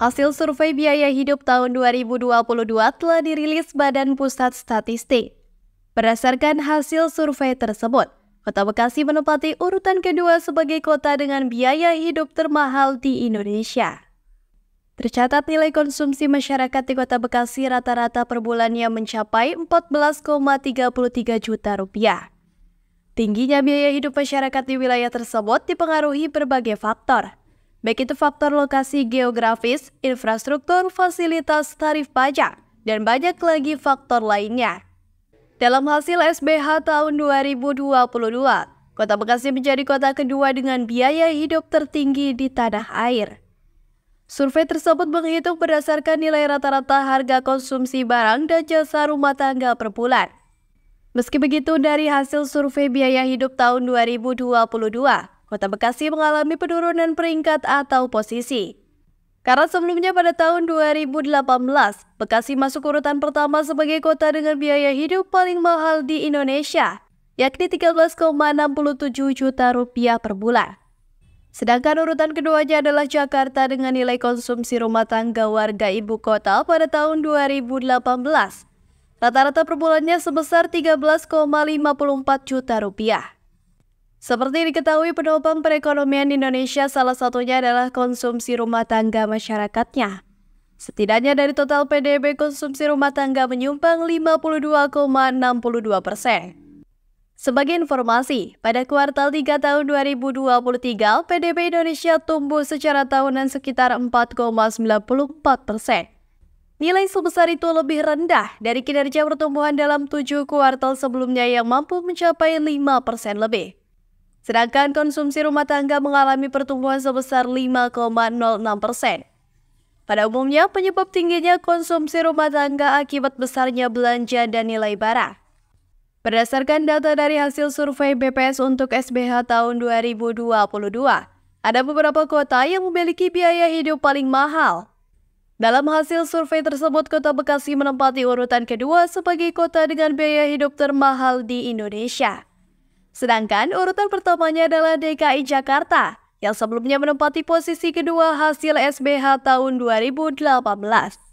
Hasil survei biaya hidup tahun 2022 telah dirilis Badan Pusat Statistik. Berdasarkan hasil survei tersebut, Kota Bekasi menempati urutan kedua sebagai kota dengan biaya hidup termahal di Indonesia. Tercatat nilai konsumsi masyarakat di Kota Bekasi rata-rata per bulannya mencapai 14,33 juta rupiah. Tingginya biaya hidup masyarakat di wilayah tersebut dipengaruhi berbagai faktor, baik itu faktor lokasi geografis, infrastruktur, fasilitas, tarif pajak, dan banyak lagi faktor lainnya. Dalam hasil SBH tahun 2022, Kota Bekasi menjadi kota kedua dengan biaya hidup tertinggi di tanah air. Survei tersebut menghitung berdasarkan nilai rata-rata harga konsumsi barang dan jasa rumah tangga per bulan. Meski begitu, dari hasil survei biaya hidup tahun 2022, Kota Bekasi mengalami penurunan peringkat atau posisi. Karena sebelumnya pada tahun 2018, Bekasi masuk urutan pertama sebagai kota dengan biaya hidup paling mahal di Indonesia, yakni 13,67 juta rupiah per bulan. Sedangkan urutan keduanya adalah Jakarta dengan nilai konsumsi rumah tangga warga ibu kota pada tahun 2018. Rata-rata per bulannya sebesar 13,54 juta rupiah. Seperti diketahui penopang perekonomian Indonesia salah satunya adalah konsumsi rumah tangga masyarakatnya. Setidaknya dari total PDB konsumsi rumah tangga menyumbang 52,62 persen. Sebagai informasi, pada kuartal 3 tahun 2023, PDB Indonesia tumbuh secara tahunan sekitar 4,94 persen. Nilai sebesar itu lebih rendah dari kinerja pertumbuhan dalam tujuh kuartal sebelumnya yang mampu mencapai 5 persen lebih. Sedangkan konsumsi rumah tangga mengalami pertumbuhan sebesar 5,06 persen. Pada umumnya, penyebab tingginya konsumsi rumah tangga akibat besarnya belanja dan nilai barang. Berdasarkan data dari hasil survei BPS untuk SBH tahun 2022, ada beberapa kota yang memiliki biaya hidup paling mahal. Dalam hasil survei tersebut, kota Bekasi menempati urutan kedua sebagai kota dengan biaya hidup termahal di Indonesia. Sedangkan urutan pertamanya adalah DKI Jakarta yang sebelumnya menempati posisi kedua hasil SBH tahun 2018.